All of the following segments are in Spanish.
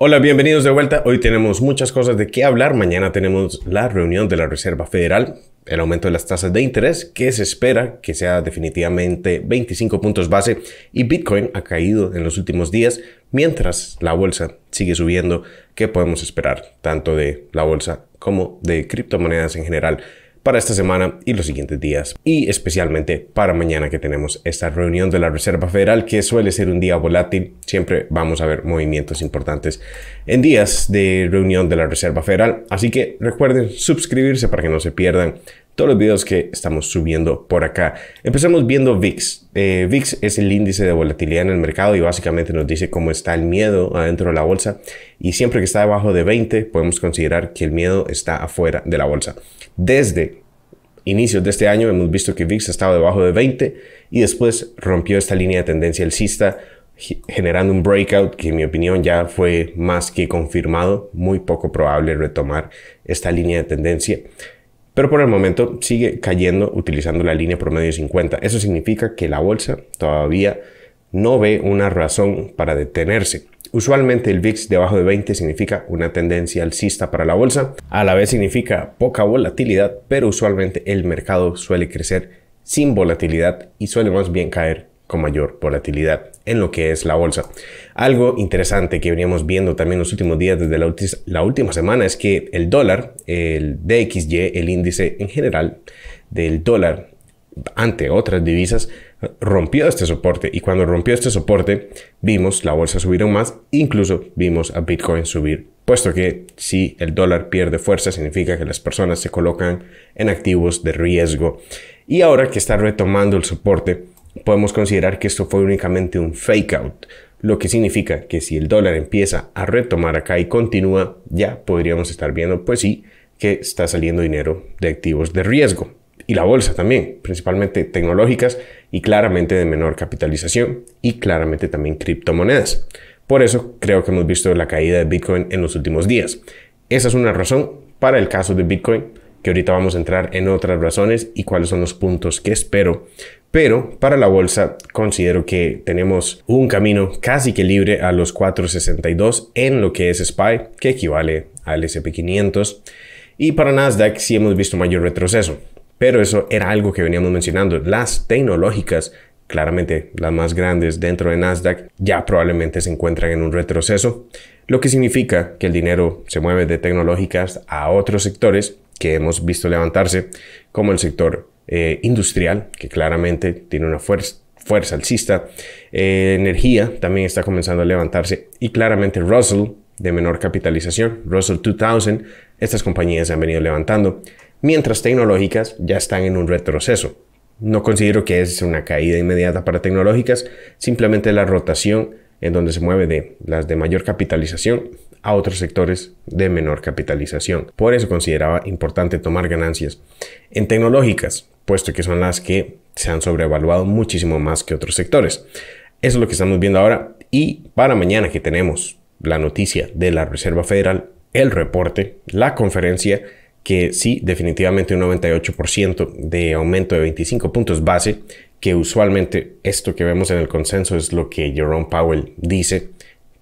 Hola, bienvenidos de vuelta. Hoy tenemos muchas cosas de qué hablar. Mañana tenemos la reunión de la Reserva Federal, el aumento de las tasas de interés, que se espera que sea definitivamente 25 puntos base y Bitcoin ha caído en los últimos días, mientras la bolsa sigue subiendo. ¿Qué podemos esperar tanto de la bolsa como de criptomonedas en general? para esta semana y los siguientes días y especialmente para mañana que tenemos esta reunión de la Reserva Federal que suele ser un día volátil. Siempre vamos a ver movimientos importantes en días de reunión de la Reserva Federal. Así que recuerden suscribirse para que no se pierdan todos los videos que estamos subiendo por acá. Empezamos viendo VIX. Eh, VIX es el índice de volatilidad en el mercado y básicamente nos dice cómo está el miedo adentro de la bolsa. Y siempre que está debajo de 20 podemos considerar que el miedo está afuera de la bolsa. Desde inicios de este año hemos visto que VIX ha estado debajo de 20 y después rompió esta línea de tendencia alcista generando un breakout que en mi opinión ya fue más que confirmado, muy poco probable retomar esta línea de tendencia pero por el momento sigue cayendo utilizando la línea promedio 50. Eso significa que la bolsa todavía no ve una razón para detenerse. Usualmente el VIX debajo de 20 significa una tendencia alcista para la bolsa, a la vez significa poca volatilidad, pero usualmente el mercado suele crecer sin volatilidad y suele más bien caer con mayor volatilidad en lo que es la bolsa. Algo interesante que veníamos viendo también los últimos días desde la, la última semana es que el dólar, el DXY, el índice en general del dólar ante otras divisas, rompió este soporte y cuando rompió este soporte vimos la bolsa subir aún más, incluso vimos a Bitcoin subir, puesto que si el dólar pierde fuerza significa que las personas se colocan en activos de riesgo. Y ahora que está retomando el soporte, podemos considerar que esto fue únicamente un fake out, lo que significa que si el dólar empieza a retomar acá y continúa, ya podríamos estar viendo, pues sí, que está saliendo dinero de activos de riesgo. Y la bolsa también, principalmente tecnológicas y claramente de menor capitalización y claramente también criptomonedas. Por eso creo que hemos visto la caída de Bitcoin en los últimos días. Esa es una razón para el caso de Bitcoin que ahorita vamos a entrar en otras razones y cuáles son los puntos que espero. Pero para la bolsa considero que tenemos un camino casi que libre a los 462 en lo que es SPY, que equivale al SP500. Y para Nasdaq sí hemos visto mayor retroceso. Pero eso era algo que veníamos mencionando. Las tecnológicas claramente las más grandes dentro de Nasdaq, ya probablemente se encuentran en un retroceso, lo que significa que el dinero se mueve de tecnológicas a otros sectores que hemos visto levantarse, como el sector eh, industrial, que claramente tiene una fuerza alcista, eh, energía también está comenzando a levantarse y claramente Russell de menor capitalización, Russell 2000, estas compañías se han venido levantando, mientras tecnológicas ya están en un retroceso. No considero que es una caída inmediata para tecnológicas, simplemente la rotación en donde se mueve de las de mayor capitalización a otros sectores de menor capitalización. Por eso consideraba importante tomar ganancias en tecnológicas, puesto que son las que se han sobrevaluado muchísimo más que otros sectores. Eso es lo que estamos viendo ahora y para mañana que tenemos la noticia de la Reserva Federal, el reporte, la conferencia, que sí, definitivamente un 98% de aumento de 25 puntos base que usualmente esto que vemos en el consenso es lo que Jerome Powell dice.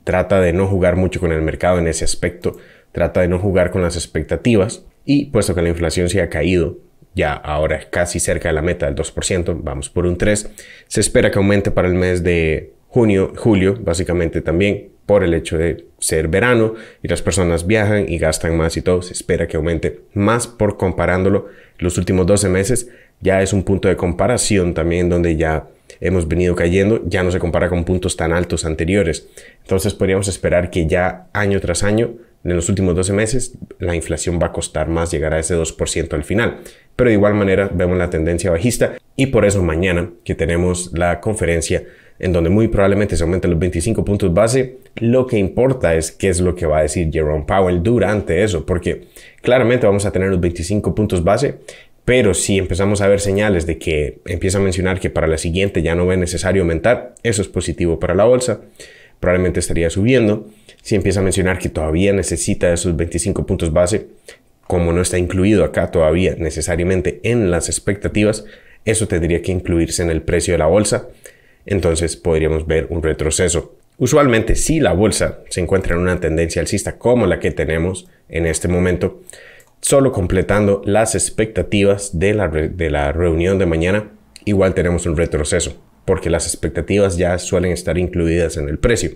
Trata de no jugar mucho con el mercado en ese aspecto, trata de no jugar con las expectativas y puesto que la inflación se ha caído, ya ahora casi cerca de la meta del 2%, vamos por un 3, se espera que aumente para el mes de junio, julio, básicamente también por el hecho de ser verano y las personas viajan y gastan más y todo, se espera que aumente más por comparándolo los últimos 12 meses ya es un punto de comparación también donde ya hemos venido cayendo, ya no se compara con puntos tan altos anteriores. Entonces podríamos esperar que ya año tras año, en los últimos 12 meses, la inflación va a costar más llegar a ese 2% al final. Pero de igual manera vemos la tendencia bajista y por eso mañana que tenemos la conferencia en donde muy probablemente se aumenten los 25 puntos base, lo que importa es qué es lo que va a decir Jerome Powell durante eso, porque claramente vamos a tener los 25 puntos base, pero si empezamos a ver señales de que empieza a mencionar que para la siguiente ya no ve necesario aumentar, eso es positivo para la bolsa, probablemente estaría subiendo. Si empieza a mencionar que todavía necesita esos 25 puntos base, como no está incluido acá todavía necesariamente en las expectativas, eso tendría que incluirse en el precio de la bolsa. Entonces podríamos ver un retroceso. Usualmente si la bolsa se encuentra en una tendencia alcista como la que tenemos en este momento, solo completando las expectativas de la, de la reunión de mañana, igual tenemos un retroceso, porque las expectativas ya suelen estar incluidas en el precio.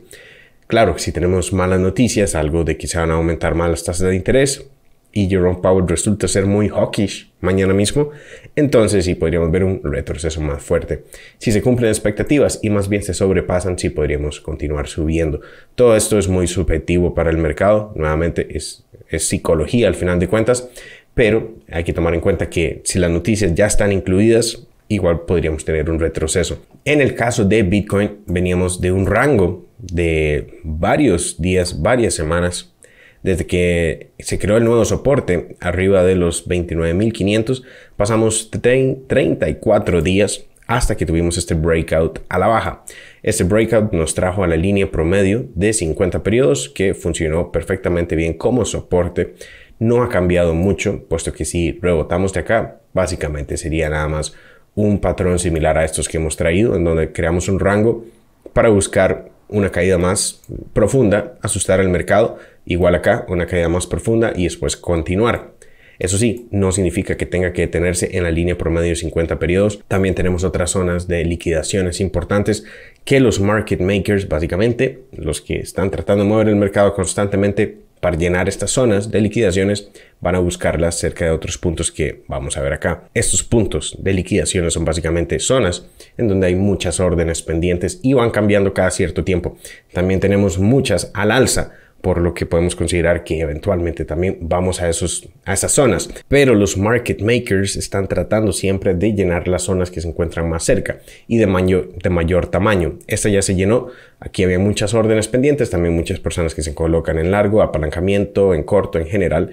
Claro, que si tenemos malas noticias, algo de que se van a aumentar más las tasas de interés, y Jerome Powell resulta ser muy hawkish mañana mismo, entonces sí podríamos ver un retroceso más fuerte. Si se cumplen expectativas y más bien se sobrepasan, sí podríamos continuar subiendo. Todo esto es muy subjetivo para el mercado, nuevamente es, es psicología al final de cuentas, pero hay que tomar en cuenta que si las noticias ya están incluidas, igual podríamos tener un retroceso. En el caso de Bitcoin, veníamos de un rango de varios días, varias semanas desde que se creó el nuevo soporte, arriba de los 29.500, pasamos 34 días hasta que tuvimos este breakout a la baja. Este breakout nos trajo a la línea promedio de 50 periodos que funcionó perfectamente bien como soporte. No ha cambiado mucho, puesto que si rebotamos de acá, básicamente sería nada más un patrón similar a estos que hemos traído, en donde creamos un rango para buscar una caída más profunda, asustar al mercado, igual acá, una caída más profunda y después continuar. Eso sí, no significa que tenga que detenerse en la línea promedio de 50 periodos. También tenemos otras zonas de liquidaciones importantes que los market makers, básicamente, los que están tratando de mover el mercado constantemente, para llenar estas zonas de liquidaciones van a buscarlas cerca de otros puntos que vamos a ver acá. Estos puntos de liquidaciones son básicamente zonas en donde hay muchas órdenes pendientes y van cambiando cada cierto tiempo. También tenemos muchas al alza por lo que podemos considerar que eventualmente también vamos a, esos, a esas zonas. Pero los market makers están tratando siempre de llenar las zonas que se encuentran más cerca y de, mayor, de mayor tamaño. Esta ya se llenó, aquí había muchas órdenes pendientes, también muchas personas que se colocan en largo, apalancamiento, en corto, en general,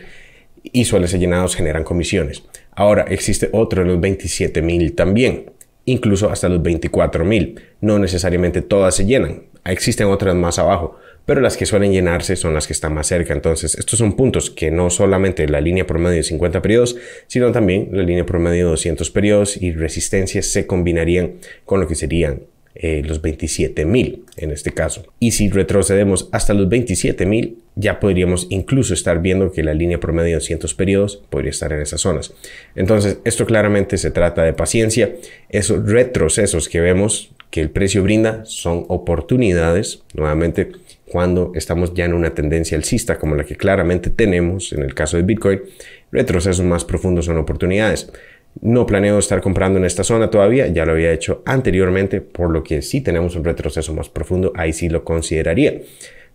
y ser llenados generan comisiones. Ahora existe otro de los 27 mil también incluso hasta los 24 mil. No necesariamente todas se llenan, existen otras más abajo pero las que suelen llenarse son las que están más cerca. Entonces, estos son puntos que no solamente la línea promedio de 50 periodos, sino también la línea promedio de 200 periodos y resistencias se combinarían con lo que serían eh, los 27.000 en este caso. Y si retrocedemos hasta los 27.000, ya podríamos incluso estar viendo que la línea promedio de 200 periodos podría estar en esas zonas. Entonces, esto claramente se trata de paciencia. Esos retrocesos que vemos que el precio brinda son oportunidades, nuevamente, cuando estamos ya en una tendencia alcista como la que claramente tenemos en el caso de Bitcoin, retrocesos más profundos son oportunidades. No planeo estar comprando en esta zona todavía, ya lo había hecho anteriormente, por lo que si tenemos un retroceso más profundo, ahí sí lo consideraría.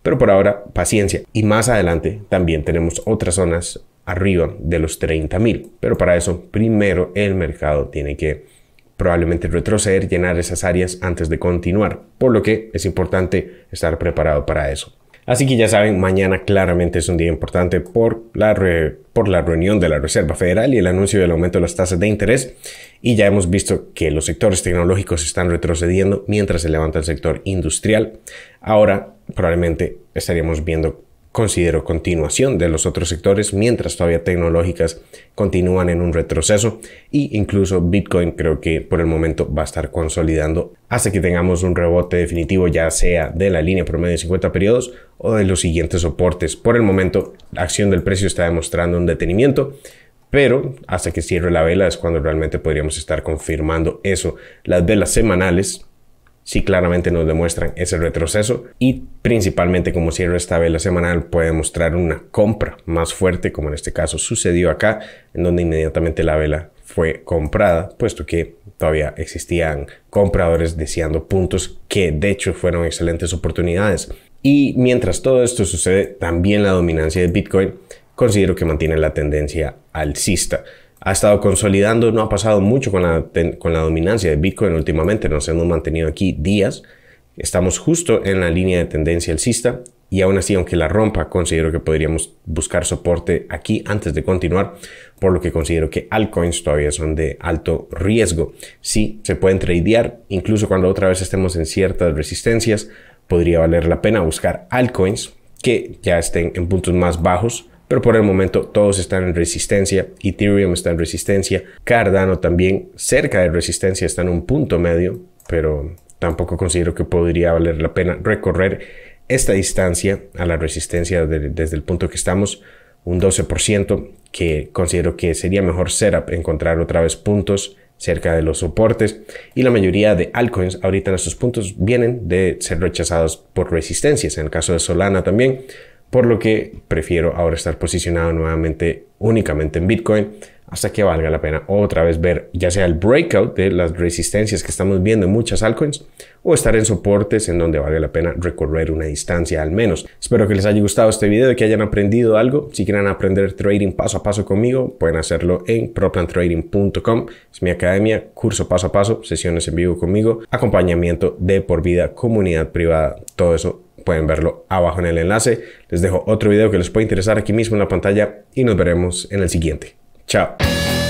Pero por ahora, paciencia. Y más adelante también tenemos otras zonas arriba de los $30,000. Pero para eso, primero el mercado tiene que probablemente retroceder, llenar esas áreas antes de continuar, por lo que es importante estar preparado para eso. Así que ya saben, mañana claramente es un día importante por la, por la reunión de la Reserva Federal y el anuncio del aumento de las tasas de interés. Y ya hemos visto que los sectores tecnológicos están retrocediendo mientras se levanta el sector industrial. Ahora probablemente estaríamos viendo considero continuación de los otros sectores, mientras todavía tecnológicas continúan en un retroceso e incluso Bitcoin creo que por el momento va a estar consolidando hasta que tengamos un rebote definitivo ya sea de la línea promedio de 50 periodos o de los siguientes soportes. Por el momento la acción del precio está demostrando un detenimiento, pero hasta que cierre la vela es cuando realmente podríamos estar confirmando eso. Las velas semanales si claramente nos demuestran ese retroceso y principalmente como cierre esta vela semanal puede mostrar una compra más fuerte como en este caso sucedió acá en donde inmediatamente la vela fue comprada puesto que todavía existían compradores deseando puntos que de hecho fueron excelentes oportunidades y mientras todo esto sucede también la dominancia de Bitcoin considero que mantiene la tendencia alcista ha estado consolidando, no ha pasado mucho con la, dominancia de Bitcoin últimamente, nos hemos mantenido aquí días, estamos justo en la línea de tendencia alcista y aún así, aunque la rompa, considero que podríamos buscar soporte aquí antes de continuar, por lo que considero que altcoins todavía son de alto riesgo. Sí, se pueden tradear, incluso cuando otra vez estemos en ciertas resistencias, podría valer la pena buscar altcoins que ya estén en puntos más bajos pero por el momento todos están en resistencia, Ethereum está en resistencia, Cardano también cerca de resistencia, está en un punto medio, pero tampoco considero que podría valer la pena recorrer esta distancia a la resistencia desde el punto que estamos, un 12%, que considero que sería mejor setup encontrar otra vez puntos cerca de los soportes y la mayoría de altcoins ahorita en estos puntos vienen de ser rechazados por resistencias, en el caso de Solana también, por lo que prefiero ahora estar posicionado nuevamente únicamente en Bitcoin hasta que valga la pena otra vez ver ya sea el breakout de las resistencias que estamos viendo en muchas altcoins o estar en soportes en donde vale la pena recorrer una distancia al menos. Espero que les haya gustado este video que hayan aprendido algo. Si quieren aprender trading paso a paso conmigo, pueden hacerlo en proplantrading.com. Es mi academia, curso paso a paso, sesiones en vivo conmigo, acompañamiento de por vida, comunidad privada, todo eso pueden verlo abajo en el enlace. Les dejo otro video que les puede interesar aquí mismo en la pantalla y nos veremos en el siguiente. Tchau.